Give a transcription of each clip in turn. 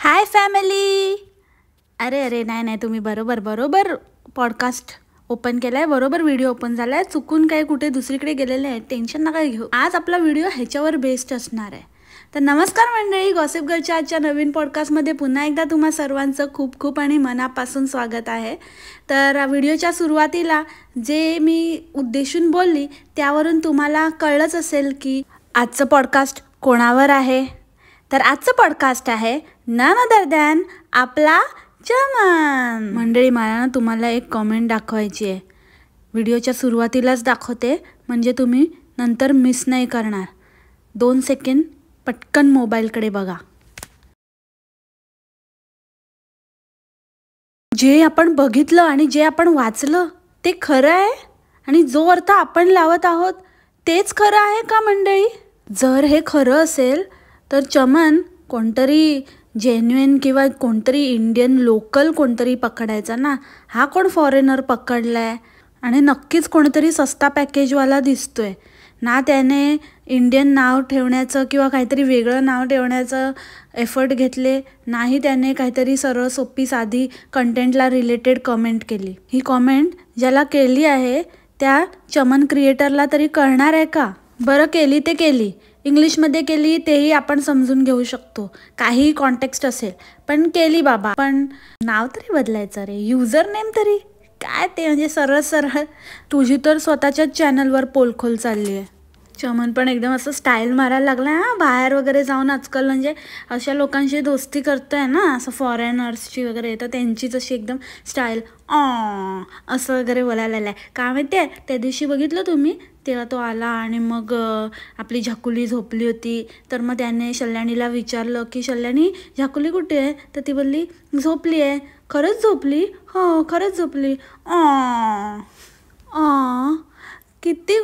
hi family अरे अरे नाही नाही तुम्ही बरोबर बरोबर पॉडकास्ट ओपन केला आहे बरोबर व्हिडिओ ओपन झाला आहे चुकून काय कुठे दुसरीकडे गेलेले आहेत टेन्शन नका घेऊ आज आपला व्हिडिओ ह्याच्यावर बेस्ट असणार आहे तर नमस्कार मंडळी गॉसिप गर्लच्या आजच्या नवीन पॉडकास्टमध्ये पुन्हा एकदा तुम्हा सर्वांचं खूप खूप आणि मनापासून स्वागत आहे तर व्हिडिओच्या सुरुवातीला जे मी उद्देशून बोलली त्यावरून तुम्हाला कळलंच असेल की आजचं पॉडकास्ट कोणावर आहे तर आजचं पॉडकास्ट आहे नाना ना आपला चमन मंडळी मला ना तुम्हाला एक कॉमेंट दाखवायची आहे व्हिडिओच्या सुरुवातीलाच दाखवते म्हणजे तुम्ही नंतर मिस नाही करणार दोन सेकंड पटकन मोबाईलकडे बघा जे आपण बघितलं आणि जे आपण वाचलं ते खरं आहे आणि जो अर्थ आपण लावत आहोत तेच खरं आहे का मंडळी जर हे खरं असेल तर चमन कोणतरी जेन्युन किंवा कोणतरी इंडियन लोकल कोणतरी पकडायचा ना हा कोण फॉरेनर पकडला आहे आणि नक्कीच कोणतरी सस्ता पॅकेजवाला दिसतो आहे ना त्याने इंडियन नाव ठेवण्याचं किंवा काहीतरी वेगळं नाव ठेवण्याचं एफर्ट घेतले नाही त्याने काहीतरी सरळ सोपी साधी कंटेंटला रिलेटेड कमेंट केली ही कॉमेंट ज्याला केली आहे त्या चमन क्रिएटरला तरी कळणार आहे का बरं केली ते केली इंग्लिशमध्ये केली तेही आपण समजून घेऊ शकतो काहीही कॉन्टेक्स्ट असेल पण केली बाबा पण नाव तरी बदलायचं रे युजर नेम तरी काय ते म्हणजे सरळ सरळ तुझी तर स्वतःच्याच चॅनलवर पोलखोल चालली आहे चमन पण एकदम असं स्टाईल मारायला लागला हा बाहेर वगैरे जाऊन आजकाल म्हणजे अशा लोकांशी दोस्ती आहे ना असं फॉरेनर्सची वगैरे तर त्यांचीच अशी एकदम स्टाईल ऑ असं वगैरे बोलायला आलं आहे का माहिती आहे त्या दिवशी बघितलं तुम्ही तेव्हा तो आला आणि मग आपली झाकुली झोपली होती तर मग त्याने शल्याणीला विचारलं की शल्याणी झाकुली कुठे आहे तर ती बोलली झोपली आहे खरंच झोपली हो खरंच झोपली ऑ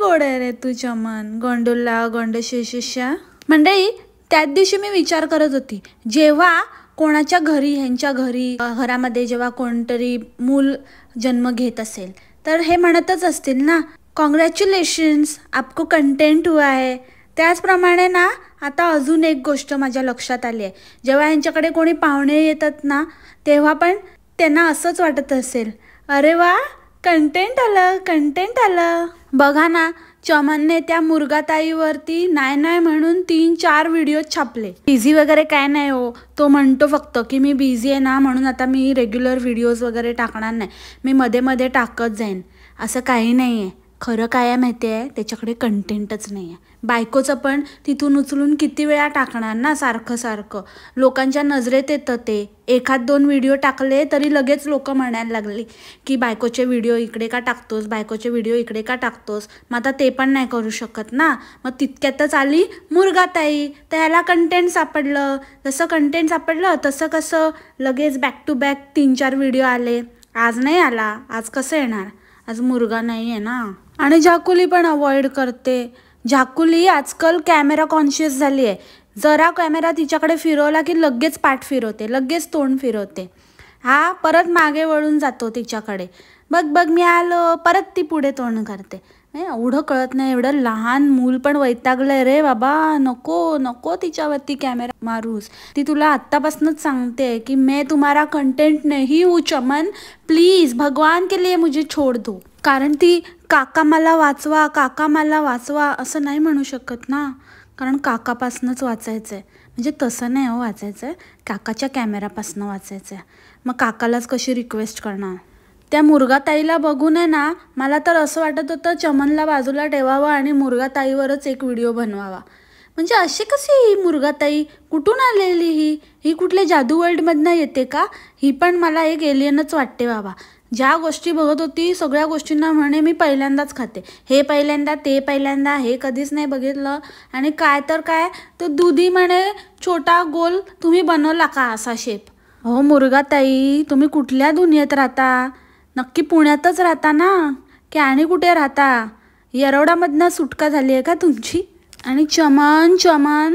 गोडे रे तुझ्या मन गोंडुल्ला गोंड शिशिष्या मंडळी त्याच दिवशी मी विचार करत होती जेव्हा कोणाच्या घरी ह्यांच्या घरी घरामध्ये जेव्हा कोणतरी मूल जन्म घेत असेल तर हे म्हणतच असतील ना कॉंग्रॅच्युलेशन्स आपको कंटेंट हुआ आहे त्याचप्रमाणे ना आता अजून एक गोष्ट माझ्या लक्षात आली आहे जेव्हा यांच्याकडे कोणी पाहुणे येतात ना तेव्हा पण त्यांना असंच वाटत असेल अरे वा कंटेंट आलं कंटेंट आलं बघा ना चमनने त्या मुरगाताईवरती नाही नाही म्हणून तीन चार व्हिडिओ छापले बिझी वगैरे काय नाही हो तो म्हणतो फक्त की मी बिझी आहे ना म्हणून आता मी रेग्युलर व्हिडिओज वगैरे टाकणार नाही मी मध्ये मध्ये टाकत जाईन असं काही नाही आहे खरं काय आहे माहिती आहे त्याच्याकडे कंटेंटच नाही आहे बायकोचं पण तिथून उचलून किती वेळा टाकणार ना सारखं सारखं लोकांच्या नजरेत येतं ते एखाद दोन व्हिडिओ टाकले तरी लगेच लोक म्हणायला लागली की बायकोचे व्हिडिओ इकडे का टाकतोस बायकोचे व्हिडिओ इकडे का टाकतोस मग आता ते पण नाही करू शकत ना मग तितक्यातच आली मुरगाताई तर ह्याला कंटेंट सापडलं जसं कंटेंट सापडलं तसं कसं लगेच बॅक टू बॅक तीन चार व्हिडिओ आले आज नाही आला आज कसं येणार आज मुर्गा नाही आहे ना आणि झाकुली पण अवॉइड करते झाकुली आजकाल कॅमेरा कॉन्शियस झाली आहे जरा कॅमेरा तिच्याकडे फिरवला की लगेच पाठ फिरवते लगेच तोंड फिरवते हा परत मागे वळून जातो तिच्याकडे बघ बघ मी आलो परत ती पुढे तोंड करते नाही एवढं कळत नाही एवढं लहान मूल पण वैतागलंय रे बाबा नको नको तिच्यावरती कॅमेरा मारूस ती तुला आत्तापासूनच सांगते की मे तुम्हाला कंटेंट नाही हूँ चमन प्लीज भगवान के लिए मुझे छोड दो कारण ती काका मला वाचवा काका मला वाचवा असं नाही म्हणू शकत ना कारण काकापासूनच वाचायचं आहे म्हणजे तसं नाही हो वाचायचं आहे काकाच्या कॅमेरापासून वाचायचं आहे मग काकालाच कशी रिक्वेस्ट करणार त्या मुर्गाताईला बघून आहे ना मला तर असं वाटत होतं चमनला बाजूला ठेवावं आणि मुर्गाताईवरच एक व्हिडिओ बनवावा म्हणजे अशी कशी ही मुर्गाताई कुठून आलेली ही ही कुठल्या जादू वर्ल्डमधनं येते का ही पण मला एक एलियनच वाटते बाबा ज्या गोष्टी बघत होती सगळ्या गोष्टींना म्हणे मी पहिल्यांदाच खाते हे पहिल्यांदा ते पहिल्यांदा हे कधीच नाही बघितलं आणि काय तर काय तर दुधी म्हणे छोटा गोल तुम्ही बनवला का असा शेप हो मुर्गाताई तुम्ही कुठल्या दुनियेत राहता नक्की पुण्यातच राहता ना की आणि कुठे राहता येरवडामधनं सुटका झाली आहे का तुमची आणि चमन चमन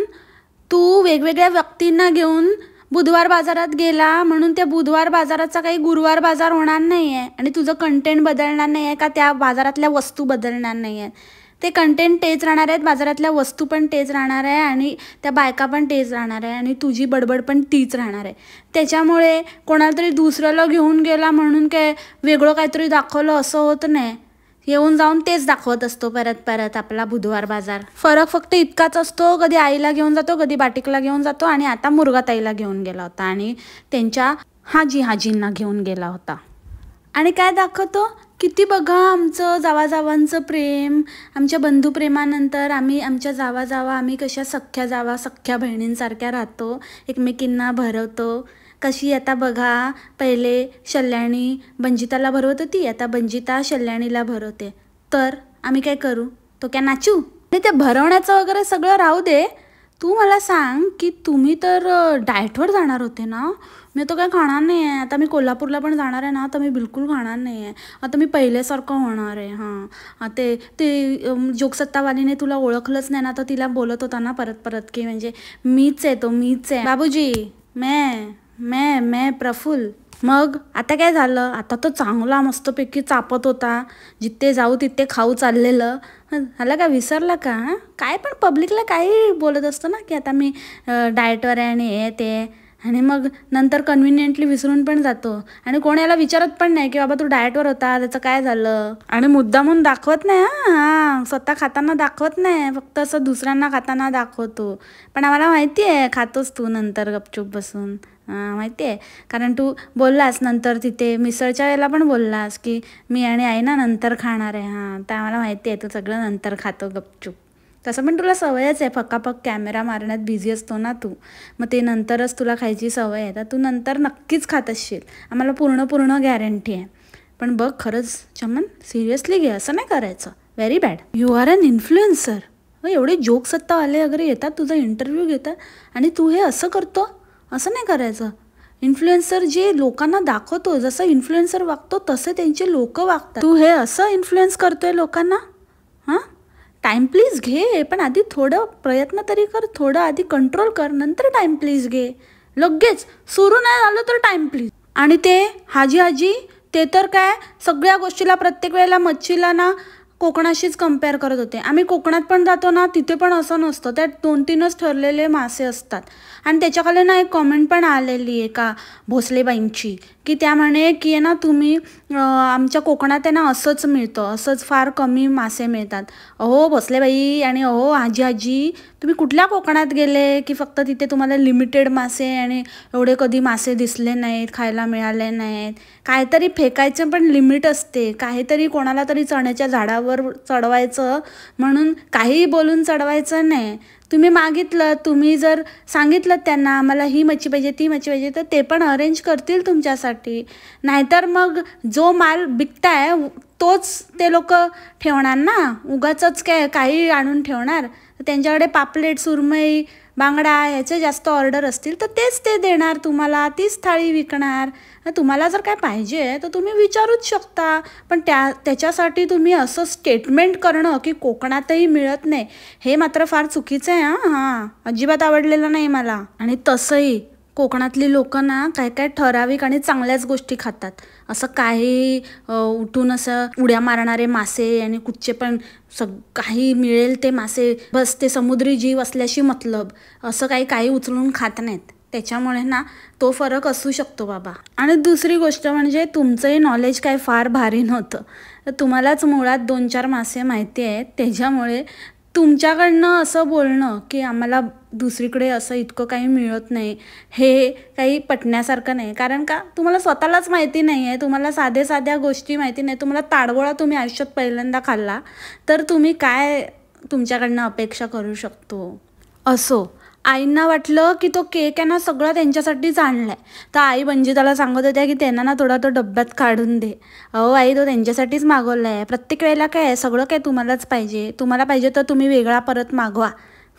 तू वेगवेगळ्या व्यक्तींना घेऊन बुधवार बाजारात गेला म्हणून त्या बुधवार बाजाराचा काही गुरुवार बाजार होणार नाही आहे आणि तुझं कंटेंट बदलणार नाही आहे का त्या बाजारातल्या वस्तू बदलणार नाही आहेत ते कंटेंट तेच राहणार आहेत बाजारातल्या वस्तू पण तेच राहणार आहे आणि त्या बायका पण तेच राहणार आहे आणि तुझी बडबड पण तीच राहणार आहे त्याच्यामुळे कोणाला तरी दुसऱ्याला घेऊन गेला म्हणून काय वेगळं काहीतरी दाखवलं असं होत नाही येऊन जाऊन तेच दाखवत असतो परत परत आपला बुधवार बाजार फरक फक्त इतकाच असतो कधी आईला घेऊन जातो कधी बाटिकला घेऊन जातो आणि आता ताईला घेऊन गेला होता आणि त्यांच्या हाजी हाजींना घेऊन गेला होता आणि काय दाखवतो किती बघा आमचं जावाजावांचं प्रेम आमच्या बंधुप्रेमानंतर आम्ही आमच्या जावा जावा आम्ही कशा सख्ख्या जावा सख्ख्या बहिणींसारख्या राहतो एकमेकींना भरवतो कशी आता बघा पहिले शल्याणी बंजिताला भरवत होती आता बंजिता शल्याणीला भरवते तर आम्ही काय करू तो काय नाचू नाही ते भरवण्याचं वगैरे सगळं राहू दे तू मला सांग की तुम्ही तर डायटवर जाणार होते ना मी तो काय खाणार नाही आहे आता मी कोल्हापूरला पण जाणार आहे ना तर मी बिलकुल खाणार नाही आहे आता मी पहिल्यासारखं होणार आहे हां ते ते जोगसत्तावालीने तुला ओळखलंच नाही ना तर तिला बोलत होता ना परत परत की म्हणजे मीच आहे तो मीच आहे बाबूजी मॅ मैं मॅ प्रफुल मग आता काय झालं आता तो चांगला मस्तपैकी चापत होता जिथे जाऊ तिथे खाऊ चाललेलं झालं का विसरला का काय पण पब्लिकला काही बोलत असतं ना की आता मी डायटवर आहे आणि हे ते आणि मग नंतर कन्व्हिनियंटली विसरून पण जातो आणि कोणाला विचारत पण नाही की बाबा तू डाएटवर होता त्याचं काय झालं आणि मुद्दा म्हणून दाखवत नाही हा स्वतः खाताना दाखवत नाही फक्त असं दुसऱ्यांना खाताना दाखवतो पण आम्हाला माहिती आहे खातोस तू नंतर गपचूप बसून माहिती आहे कारण तू बोललास नंतर तिथे मिसळच्या वेळेला पण बोललास की मी आणि आई ना नंतर खाणार आहे हां तर आम्हाला माहिती आहे तू सगळं नंतर खातो गपचूप तसं पण तुला सवयच आहे फक्काफक कॅमेरा मारण्यात बिझी असतो ना तू मग ते नंतरच तुला खायची सवय आहे तर तू नंतर नक्कीच खात असशील आम्हाला पूर्ण पूर्ण गॅरंटी आहे पण बघ खरंच चमन सिरियसली घे असं नाही करायचं very bad you are an influencer एवढे आले वगैरे येतात तुझा इंटरव्ह्यू घेतात आणि तू हे असं करतो असं नाही करायचं इन्फ्लुएन्सर जे लोकांना दाखवतो जसं इन्फ्लुएन्सर वागतो तसे त्यांचे लोक वागतात तू हे असं इन्फ्लुएन्स करतोय लोकांना टाइम प्लीज घे पण आधी थोडं प्रयत्न तरी कर थोडं आधी कंट्रोल कर नंतर टाइम प्लीज घे लगेच सुरू नाही झालं तर टाइम प्लीज आणि ते हाजी हाजी ते तर काय सगळ्या गोष्टीला प्रत्येक वेळेला मच्छीला ना कोकणाशीच कम्पेअर करत होते आम्ही कोकणात पण जातो ना तिथे पण असं नसतं त्यात दोन तीनच ठरलेले मासे असतात आणि त्याच्याकडे ना एक कॉमेंट पण आलेली आहे का भोसलेबाईंची की त्या म्हणे की ना तुम्ही आमच्या कोकणात आहे ना असंच मिळतं असंच फार कमी मासे मिळतात अहो भोसलेबाई आणि अहो आजी आजी तुम्ही कुठल्या कोकणात गेले की फक्त तिथे तुम्हाला लिमिटेड मासे आणि एवढे कधी मासे दिसले नाहीत खायला मिळाले नाहीत काहीतरी फेकायचं पण लिमिट असते काहीतरी कोणाला तरी चण्याच्या झाडावर वर चढवायचं म्हणून काहीही बोलून चढवायचं नाही तुम्ही मागितलं तुम्ही जर सांगितलं त्यांना आम्हाला ही मच्छी पाहिजे ती मच्छी पाहिजे तर ते पण अरेंज करतील तुमच्यासाठी नाहीतर मग जो माल बिकताय तोच ते लोक ठेवणार ना उगाच काय काही आणून ठेवणार तर त्यांच्याकडे पापलेट सुरमई बांगडा ह्याचे जास्त ऑर्डर असतील तर तेच ते देणार तुम्हाला तीच थाळी विकणार तुम्हाला जर काय पाहिजे तर तुम्ही विचारूच शकता पण त्या त्याच्यासाठी तुम्ही असं स्टेटमेंट करणं की कोकणातही मिळत नाही हे मात्र फार चुकीचं आहे हां हां अजिबात आवडलेलं नाही मला आणि तसंही कोकणातली लोक ना काय काय ठराविक आणि चांगल्याच गोष्टी खातात असं काही उठून असं उड्या मारणारे मासे आणि कुठचे पण सग काही मिळेल ते मासे बस ते समुद्री जीव असल्याशी मतलब असं काही काही उचलून खात नाहीत त्याच्यामुळे ना तो फरक असू शकतो बाबा आणि दुसरी गोष्ट म्हणजे तुमचंही नॉलेज काय फार भारी नव्हतं तुम्हालाच मुळात दोन चार मासे माहिती आहेत त्याच्यामुळे तुमच्याकडनं असं बोलणं की आम्हाला दुसरीकडे असं इतकं काही मिळत नाही हे काही पटण्यासारखं नाही कारण का तुम्हाला स्वतःलाच माहिती नाही आहे तुम्हाला साधे साध्या गोष्टी माहिती नाही तुम्हाला ताडगोळा तुम्ही आयुष्यात पहिल्यांदा खाल्ला तर तुम्ही काय तुमच्याकडनं अपेक्षा करू शकतो असो आईंना वाटलं की तो केक आहे ना सगळं त्यांच्यासाठीच आणला आहे तर आई बंजिताला सांगत होत्या की त्यांना ना थोडा तो डब्यात काढून दे अहो आई तो त्यांच्यासाठीच मागवला आहे प्रत्येक वेळेला काय आहे सगळं काय तुम्हालाच पाहिजे तुम्हाला पाहिजे तर तुम्ही वेगळा परत मागवा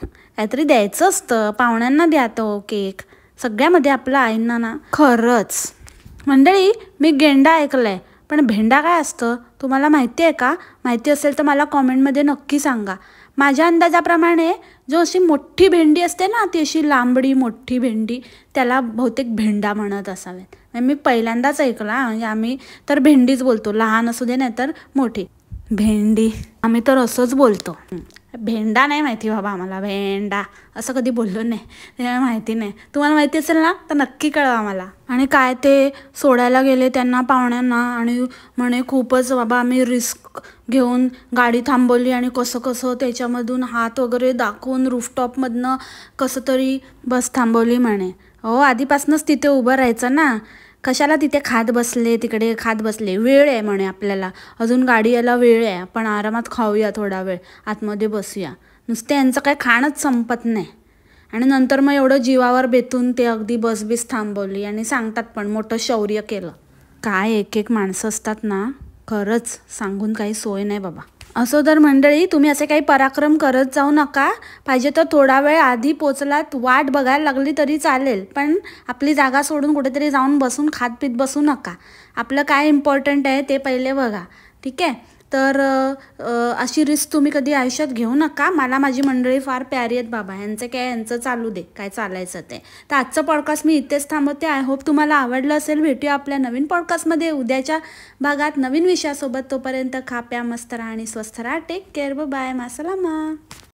काहीतरी द्यायचं असतं पाहुण्यांना द्या तो केक सगळ्यामध्ये आपल्या आईंना ना खरंच मंडळी मी गेंडा ऐकलं पण भेंडा काय असतं तुम्हाला माहिती आहे का माहिती असेल तर मला कॉमेंटमध्ये नक्की सांगा माझ्या अंदाजाप्रमाणे जो अशी मोठी भेंडी असते ना ती अशी लांबडी मोठी भेंडी त्याला बहुतेक भेंडा म्हणत असावेत म्हणजे मी पहिल्यांदाच ऐकला म्हणजे आम्ही तर भेंडीच बोलतो लहान असू दे नाही तर मोठी भेंडी आम्ही तर असंच बोलतो भेंडा नाही माहिती बाबा आम्हाला भेंडा असं कधी बोललो नाही त्यामुळे माहिती नाही तुम्हाला माहिती असेल ना तर नक्की कळवा आम्हाला आणि काय ते सोडायला गेले त्यांना पाहुण्यांना आणि म्हणे खूपच बाबा आम्ही रिस्क घेऊन गाडी थांबवली आणि कसं कसं त्याच्यामधून हात वगैरे दाखवून रूफटॉपमधनं कसं तरी बस थांबवली म्हणे हो आधीपासूनच तिथे उभं राहायचं ना कशाला तिथे खात बसले तिकडे खात बसले वेळ आहे म्हणे आपल्याला अजून गाडी यायला वेळ आहे आपण आरामात खाऊया थोडा वेळ आतमध्ये बसूया नुसते यांचं काय खाणंच संपत नाही आणि नंतर मग एवढं जीवावर बेतून ते अगदी बसबीस थांबवली आणि सांगतात पण मोठं शौर्य केलं काय एक एक माणसं असतात ना खरंच सांगून काही सोय नाही बाबा असो तर मंडळी तुम्ही असे काही पराक्रम करत जाऊ नका पाहिजे तर थोडा वेळ आधी पोचलात वाट बघायला लागली तरी चालेल पण आपली जागा सोडून कुठेतरी जाऊन बसून खात पीत बसू नका आपलं काय इम्पॉर्टंट आहे ते पहिले बघा ठीक आहे तर अशी रिस्क तुम्ही कधी आयुष्यात घेऊ नका मला माझी मंडळी फार प्यारी आहेत बाबा यांचं काय यांचं चालू दे काय चालायचं ते तर आजचं पॉडकास्ट मी इथेच थांबवते आय होप तुम्हाला आवडलं असेल भेटूया आपल्या नवीन पॉडकास्टमध्ये उद्याच्या भागात नवीन विषयासोबत तोपर्यंत खाप्या मस्त राहा आणि स्वस्थ राहा टेक केअर बाय मासलामा